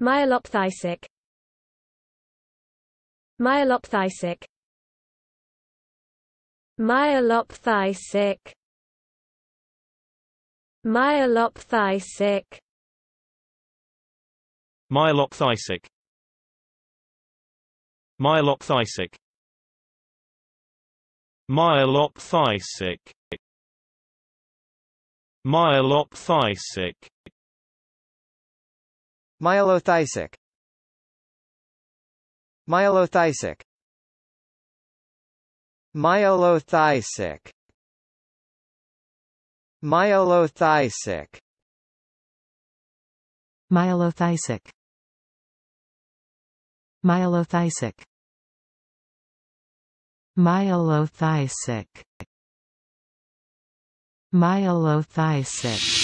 Myelopthysic Myelopthysic Myelopthysic Myelopthysic Myelopthysic Myelopthysic Myelopthysic Myelopthysic Myelothysic Myelothysic Myelothysic Myelothysic Myelothysic Myelothysic Myelothysic Myelothysic